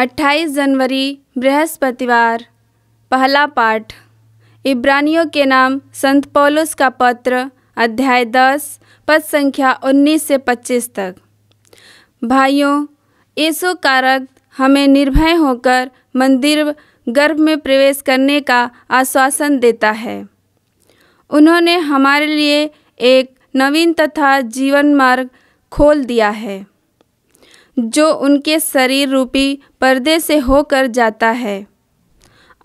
28 जनवरी बृहस्पतिवार पहला पाठ इब्रानियों के नाम संत पौलुस का पत्र अध्याय 10 पद संख्या 19 से 25 तक भाइयों ऐसो कारक हमें निर्भय होकर मंदिर गर्भ में प्रवेश करने का आश्वासन देता है उन्होंने हमारे लिए एक नवीन तथा जीवन मार्ग खोल दिया है जो उनके शरीर रूपी पर्दे से होकर जाता है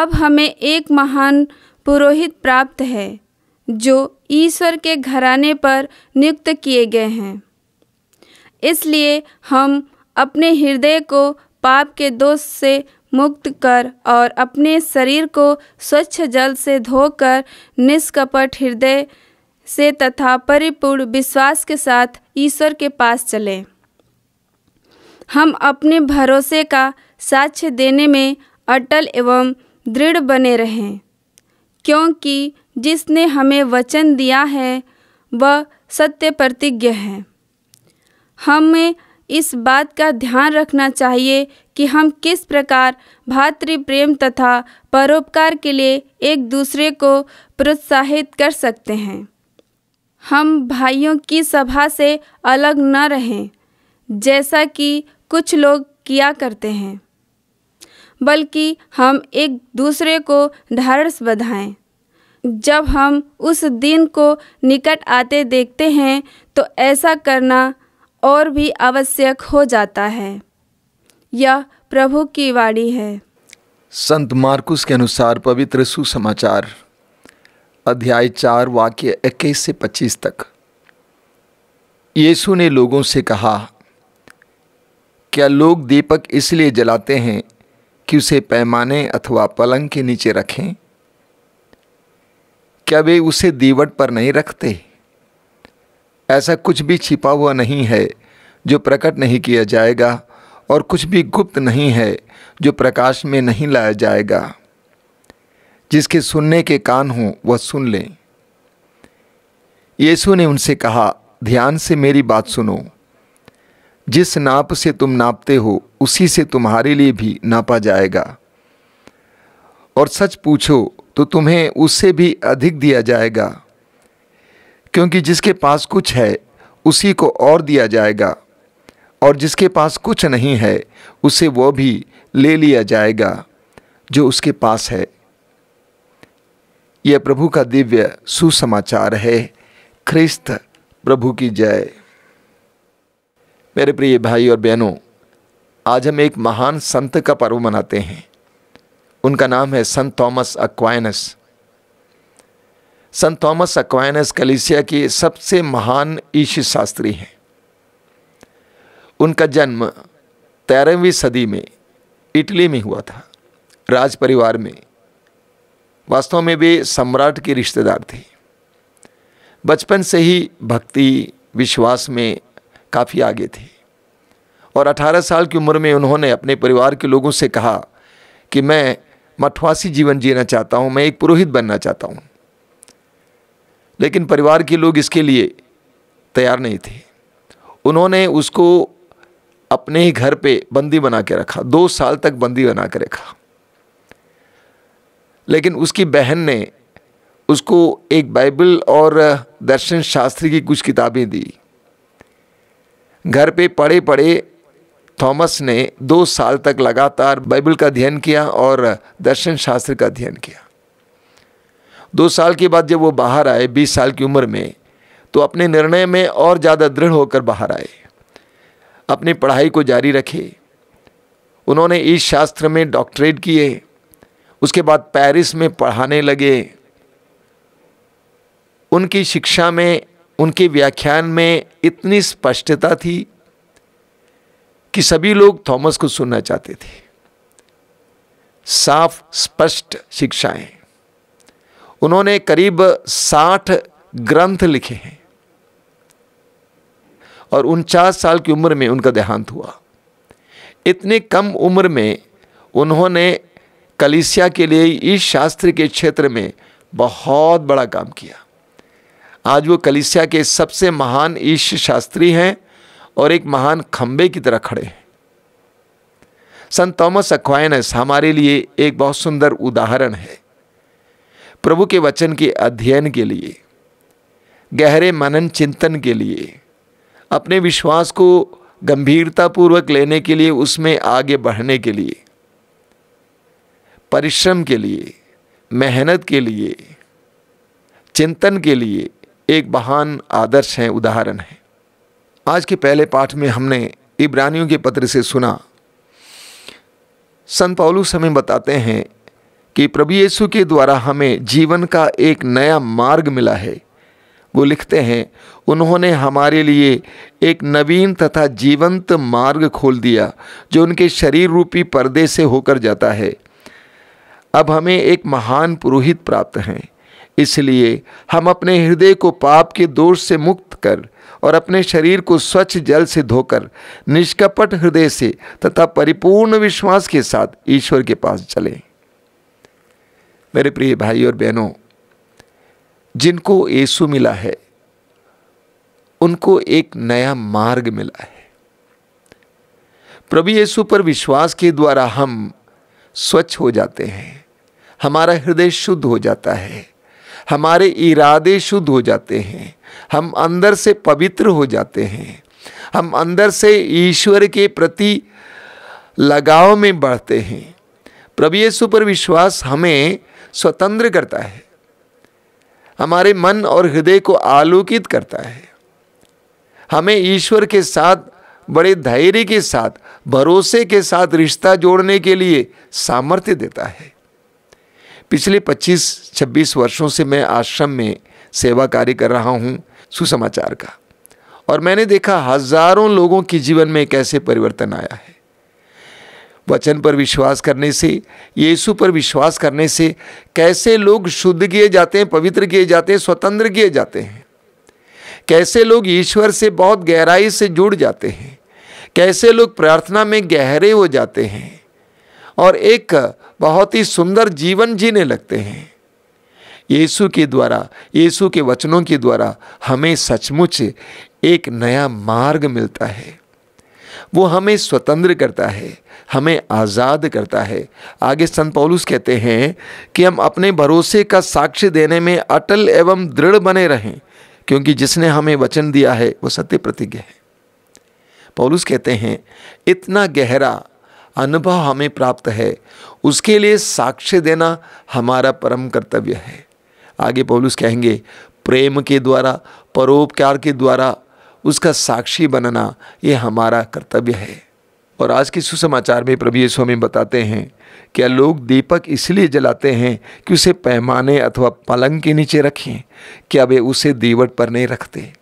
अब हमें एक महान पुरोहित प्राप्त है जो ईश्वर के घराने पर नियुक्त किए गए हैं इसलिए हम अपने हृदय को पाप के दोष से मुक्त कर और अपने शरीर को स्वच्छ जल से धोकर निष्कपट हृदय से तथा परिपूर्ण विश्वास के साथ ईश्वर के पास चलें हम अपने भरोसे का साक्ष्य देने में अटल एवं दृढ़ बने रहें क्योंकि जिसने हमें वचन दिया है वह सत्य प्रतिज्ञ है हमें इस बात का ध्यान रखना चाहिए कि हम किस प्रकार भातृ प्रेम तथा परोपकार के लिए एक दूसरे को प्रोत्साहित कर सकते हैं हम भाइयों की सभा से अलग न रहें जैसा कि कुछ लोग किया करते हैं बल्कि हम एक दूसरे को ढाढ़स बधाएं जब हम उस दिन को निकट आते देखते हैं तो ऐसा करना और भी आवश्यक हो जाता है यह प्रभु की वाणी है संत मार्कुस के अनुसार पवित्र सुसमाचार अध्याय चार वाक्य इक्कीस से पच्चीस तक यीशु ने लोगों से कहा क्या लोग दीपक इसलिए जलाते हैं कि उसे पैमाने अथवा पलंग के नीचे रखें क्या वे उसे दीवट पर नहीं रखते ऐसा कुछ भी छिपा हुआ नहीं है जो प्रकट नहीं किया जाएगा और कुछ भी गुप्त नहीं है जो प्रकाश में नहीं लाया जाएगा जिसके सुनने के कान हों वह सुन लें यीशु ने उनसे कहा ध्यान से मेरी बात सुनो जिस नाप से तुम नापते हो उसी से तुम्हारे लिए भी नापा जाएगा और सच पूछो तो तुम्हें उससे भी अधिक दिया जाएगा क्योंकि जिसके पास कुछ है उसी को और दिया जाएगा और जिसके पास कुछ नहीं है उसे वो भी ले लिया जाएगा जो उसके पास है यह प्रभु का दिव्य सुसमाचार है ख्रिस्त प्रभु की जय मेरे प्रिय भाई और बहनों आज हम एक महान संत का पर्व मनाते हैं उनका नाम है संत थॉमस अक्वाइनस संत थॉमस अक्वाइनस कलिसिया के सबसे महान ईश शास्त्री हैं उनका जन्म तेरहवीं सदी में इटली में हुआ था राज परिवार में वास्तव में वे सम्राट के रिश्तेदार थे बचपन से ही भक्ति विश्वास में काफ़ी आगे थे और 18 साल की उम्र में उन्होंने अपने परिवार के लोगों से कहा कि मैं मठवासी जीवन जीना चाहता हूँ मैं एक पुरोहित बनना चाहता हूँ लेकिन परिवार के लोग इसके लिए तैयार नहीं थे उन्होंने उसको अपने ही घर पे बंदी बना के रखा दो साल तक बंदी बना के रखा लेकिन उसकी बहन ने उसको एक बाइबल और दर्शन शास्त्र की कुछ किताबें दी घर पे पड़े पड़े थॉमस ने दो साल तक लगातार बाइबल का अध्ययन किया और दर्शन शास्त्र का अध्ययन किया दो साल के बाद जब वो बाहर आए बीस साल की उम्र में तो अपने निर्णय में और ज़्यादा दृढ़ होकर बाहर आए अपनी पढ़ाई को जारी रखे उन्होंने इस शास्त्र में डॉक्टरेट किए उसके बाद पेरिस में पढ़ाने लगे उनकी शिक्षा में उनके व्याख्यान में इतनी स्पष्टता थी कि सभी लोग थॉमस को सुनना चाहते थे साफ स्पष्ट शिक्षाएं उन्होंने करीब साठ ग्रंथ लिखे हैं और उनचास साल की उम्र में उनका देहांत हुआ इतने कम उम्र में उन्होंने कलिसिया के लिए इस शास्त्र के क्षेत्र में बहुत बड़ा काम किया आज वो कलिसिया के सबसे महान ईश शास्त्री हैं और एक महान खम्बे की तरह खड़े हैं संत थॉमस अक्वाइनस हमारे लिए एक बहुत सुंदर उदाहरण है प्रभु के वचन के अध्ययन के लिए गहरे मनन चिंतन के लिए अपने विश्वास को गंभीरतापूर्वक लेने के लिए उसमें आगे बढ़ने के लिए परिश्रम के लिए मेहनत के लिए चिंतन के लिए एक बहान आदर्श हैं उदाहरण हैं आज के पहले पाठ में हमने इब्रानियों के पत्र से सुना संत पौलूस हमें बताते हैं कि प्रभु येसु के द्वारा हमें जीवन का एक नया मार्ग मिला है वो लिखते हैं उन्होंने हमारे लिए एक नवीन तथा जीवंत मार्ग खोल दिया जो उनके शरीर रूपी पर्दे से होकर जाता है अब हमें एक महान पुरोहित प्राप्त हैं इसलिए हम अपने हृदय को पाप के दोष से मुक्त कर और अपने शरीर को स्वच्छ जल से धोकर निष्कपट हृदय से तथा परिपूर्ण विश्वास के साथ ईश्वर के पास चले मेरे प्रिय भाई और बहनों जिनको यीशु मिला है उनको एक नया मार्ग मिला है प्रभु यीशु पर विश्वास के द्वारा हम स्वच्छ हो जाते हैं हमारा हृदय शुद्ध हो जाता है हमारे इरादे शुद्ध हो जाते हैं हम अंदर से पवित्र हो जाते हैं हम अंदर से ईश्वर के प्रति लगाव में बढ़ते हैं प्रभु यीशु पर विश्वास हमें स्वतंत्र करता है हमारे मन और हृदय को आलोकित करता है हमें ईश्वर के साथ बड़े धैर्य के साथ भरोसे के साथ रिश्ता जोड़ने के लिए सामर्थ्य देता है पिछले 25-26 वर्षों से मैं आश्रम में सेवा कार्य कर रहा हूँ सुसमाचार का और मैंने देखा हजारों लोगों के जीवन में कैसे परिवर्तन आया है वचन पर विश्वास करने से यीशु पर विश्वास करने से कैसे लोग शुद्ध किए जाते हैं पवित्र किए जाते हैं स्वतंत्र किए जाते हैं कैसे लोग ईश्वर से बहुत गहराई से जुड़ जाते हैं कैसे लोग प्रार्थना में गहरे हो जाते हैं और एक बहुत ही सुंदर जीवन जीने लगते हैं यीशु के द्वारा यीशु के वचनों के द्वारा हमें सचमुच एक नया मार्ग मिलता है वो हमें स्वतंत्र करता है हमें आज़ाद करता है आगे संत पौलुस कहते हैं कि हम अपने भरोसे का साक्ष्य देने में अटल एवं दृढ़ बने रहें क्योंकि जिसने हमें वचन दिया है वो सत्य प्रतिज्ञ है पौलुस कहते हैं इतना गहरा अनुभव हमें प्राप्त है उसके लिए साक्ष्य देना हमारा परम कर्तव्य है आगे पौलुस कहेंगे प्रेम के द्वारा परोपकार के द्वारा उसका साक्षी बनना ये हमारा कर्तव्य है और आज के सुसमाचार में प्रभु ये स्वामी बताते हैं क्या लोग दीपक इसलिए जलाते हैं कि उसे पैमाने अथवा पलंग के नीचे रखें क्या वे उसे दीवट पर नहीं रखते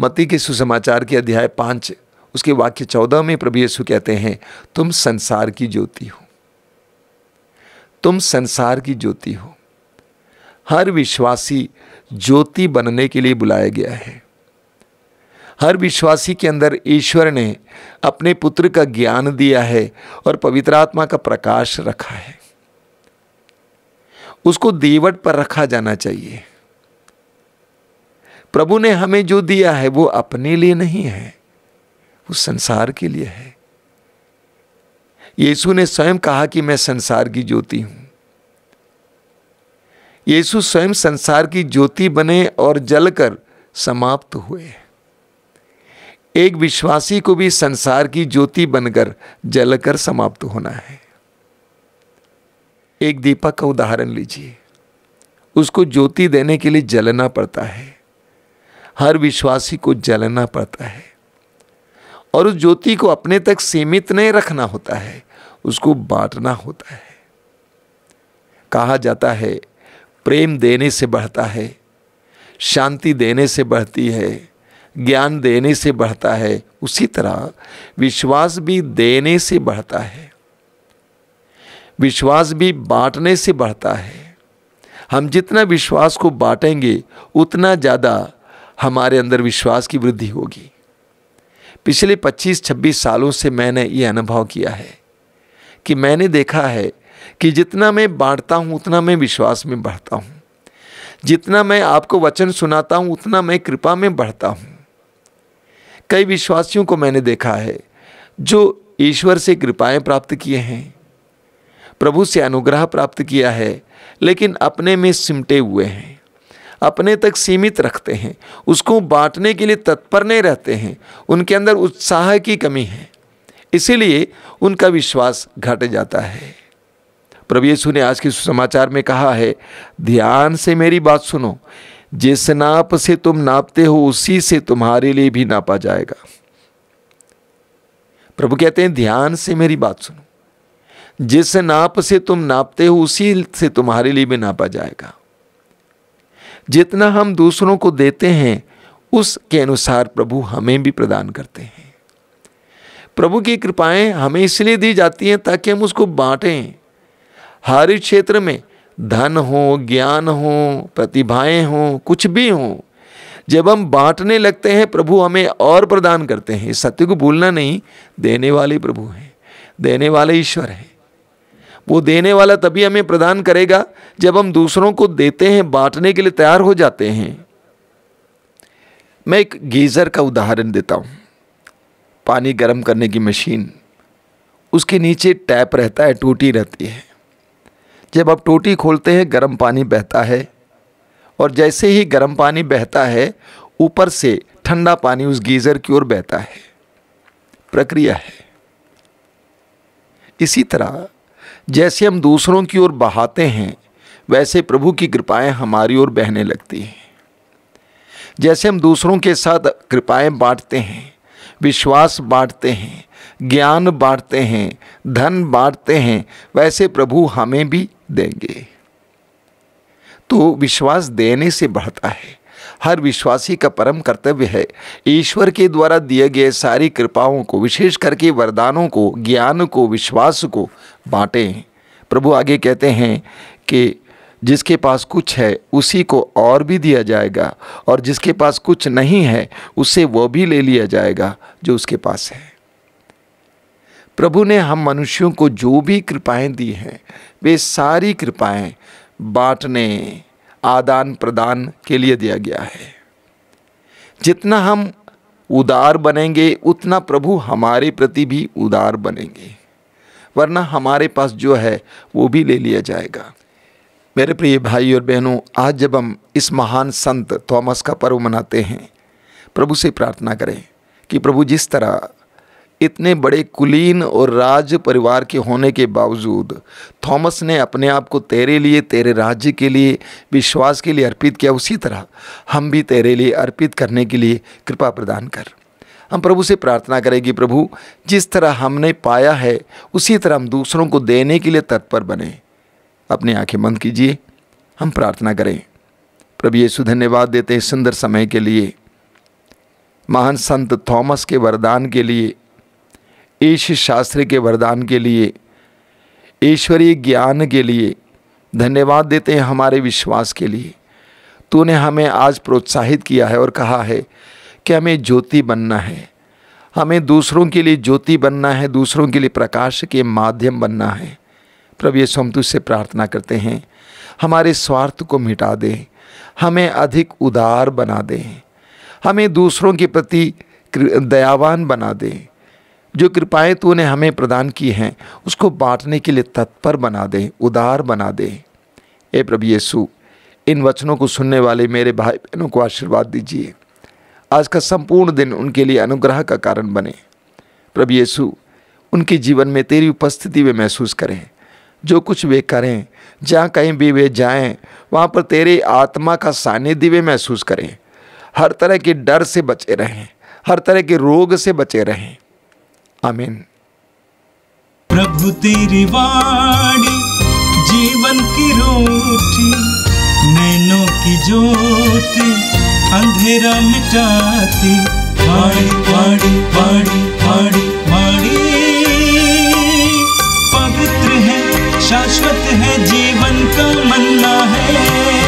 मती के सुसमाचार के अध्याय पाँच उसके वाक्य चौदह में प्रभु यीशु कहते हैं तुम संसार की ज्योति हो तुम संसार की ज्योति हो हर विश्वासी ज्योति बनने के लिए बुलाया गया है हर विश्वासी के अंदर ईश्वर ने अपने पुत्र का ज्ञान दिया है और पवित्र आत्मा का प्रकाश रखा है उसको देवट पर रखा जाना चाहिए प्रभु ने हमें जो दिया है वो अपने लिए नहीं है वो संसार के लिए है यीशु ने स्वयं कहा कि मैं संसार की ज्योति हूं यीशु स्वयं संसार की ज्योति बने और जलकर समाप्त हुए एक विश्वासी को भी संसार की ज्योति बनकर जलकर समाप्त होना है एक दीपक का उदाहरण लीजिए उसको ज्योति देने के लिए जलना पड़ता है हर विश्वासी को जलना पड़ता है और उस ज्योति को अपने तक सीमित नहीं रखना होता है उसको बांटना होता है कहा जाता है प्रेम देने से बढ़ता है शांति देने से बढ़ती है ज्ञान देने से बढ़ता है उसी तरह विश्वास भी देने से बढ़ता है विश्वास भी बांटने से बढ़ता है हम जितना विश्वास को बांटेंगे उतना ज़्यादा हमारे अंदर विश्वास की वृद्धि होगी पिछले 25-26 सालों से मैंने ये अनुभव किया है कि मैंने देखा है कि जितना मैं बांटता हूँ उतना मैं विश्वास में बढ़ता हूँ जितना मैं आपको वचन सुनाता हूँ उतना मैं कृपा में बढ़ता हूँ कई विश्वासियों को मैंने देखा है जो ईश्वर से कृपाएं प्राप्त किए हैं प्रभु से अनुग्रह प्राप्त किया है लेकिन अपने में सिमटे हुए हैं अपने तक सीमित रखते हैं उसको बांटने के लिए तत्पर नहीं रहते हैं उनके अंदर उत्साह की कमी है इसीलिए उनका विश्वास घट जाता है प्रभु यीशु ने आज के सुसमाचार में कहा है ध्यान से मेरी बात सुनो जिस नाप से तुम नापते हो उसी से तुम्हारे लिए भी नापा जाएगा प्रभु कहते हैं ध्यान से मेरी बात सुनो जिस नाप से तुम नापते हो उसी से तुम्हारे लिए भी नापा जाएगा जितना हम दूसरों को देते हैं उसके अनुसार प्रभु हमें भी प्रदान करते हैं प्रभु की कृपाएं हमें इसलिए दी जाती हैं ताकि हम उसको बांटें हर क्षेत्र में धन हो ज्ञान हो प्रतिभाएं हों कुछ भी हों जब हम बांटने लगते हैं प्रभु हमें और प्रदान करते हैं इस सत्य को भूलना नहीं देने वाले प्रभु हैं देने वाले ईश्वर हैं वो देने वाला तभी हमें प्रदान करेगा जब हम दूसरों को देते हैं बांटने के लिए तैयार हो जाते हैं मैं एक गीज़र का उदाहरण देता हूँ पानी गर्म करने की मशीन उसके नीचे टैप रहता है टूटी रहती है जब आप टूटी खोलते हैं गर्म पानी बहता है और जैसे ही गर्म पानी बहता है ऊपर से ठंडा पानी उस गीज़र की ओर बहता है प्रक्रिया है इसी तरह जैसे हम दूसरों की ओर बहाते हैं वैसे प्रभु की कृपाएं हमारी ओर बहने लगती हैं जैसे हम दूसरों के साथ कृपाएं बांटते हैं विश्वास बांटते हैं ज्ञान बांटते हैं धन बांटते हैं वैसे प्रभु हमें भी देंगे तो विश्वास देने से बढ़ता है हर विश्वासी का परम कर्तव्य है ईश्वर के द्वारा दिए गए सारी कृपाओं को विशेष करके वरदानों को ज्ञान को विश्वास को बाँटें प्रभु आगे कहते हैं कि जिसके पास कुछ है उसी को और भी दिया जाएगा और जिसके पास कुछ नहीं है उसे वो भी ले लिया जाएगा जो उसके पास है प्रभु ने हम मनुष्यों को जो भी कृपाएं दी हैं वे सारी कृपाएं बांटने आदान प्रदान के लिए दिया गया है जितना हम उदार बनेंगे उतना प्रभु हमारे प्रति भी उदार बनेंगे वरना हमारे पास जो है वो भी ले लिया जाएगा मेरे प्रिय भाई और बहनों आज जब हम इस महान संत थॉमस का पर्व मनाते हैं प्रभु से प्रार्थना करें कि प्रभु जिस तरह इतने बड़े कुलीन और राज परिवार के होने के बावजूद थॉमस ने अपने आप को तेरे लिए तेरे राज्य के लिए विश्वास के लिए अर्पित किया उसी तरह हम भी तेरे लिए अर्पित करने के लिए कृपा प्रदान कर हम प्रभु से प्रार्थना करेंगे प्रभु जिस तरह हमने पाया है उसी तरह हम दूसरों को देने के लिए तत्पर बने अपनी आंखें बंद कीजिए हम प्रार्थना करें प्रभु यीशु धन्यवाद देते हैं सुंदर समय के लिए महान संत थॉमस के वरदान के लिए ईश शास्त्र के वरदान के लिए ईश्वरीय ज्ञान के लिए धन्यवाद देते हैं हमारे विश्वास के लिए तूने हमें आज प्रोत्साहित किया है और कहा है कि हमें ज्योति बनना है हमें दूसरों के लिए ज्योति बनना है दूसरों के लिए प्रकाश के माध्यम बनना है प्रभु यीशु हम तुझसे प्रार्थना करते हैं हमारे स्वार्थ को मिटा दे हमें अधिक उदार बना दे हमें दूसरों के प्रति दयावान बना दे जो कृपाएँ तूने हमें प्रदान की हैं उसको बांटने के लिए तत्पर बना दे उदार बना दे ए प्रभु यीशु इन वचनों को सुनने वाले मेरे भाई बहनों को आशीर्वाद दीजिए आज का संपूर्ण दिन उनके लिए अनुग्रह का कारण बने प्रभु येसु उनके जीवन में तेरी उपस्थिति वे महसूस करें जो कुछ वे करें जहाँ कहीं भी वे जाएं वहाँ पर तेरे आत्मा का सानिध्य वे महसूस करें हर तरह के डर से बचे रहें हर तरह के रोग से बचे रहें आमीन प्रभु तेरी वाणी जीवन की रोटी नैनों की ज्योति अंधेरा मिटाती पाड़ी पाड़ी पाड़ी पाड़ी माड़ी पवित्र है शाश्वत है जीवन का मन्ना है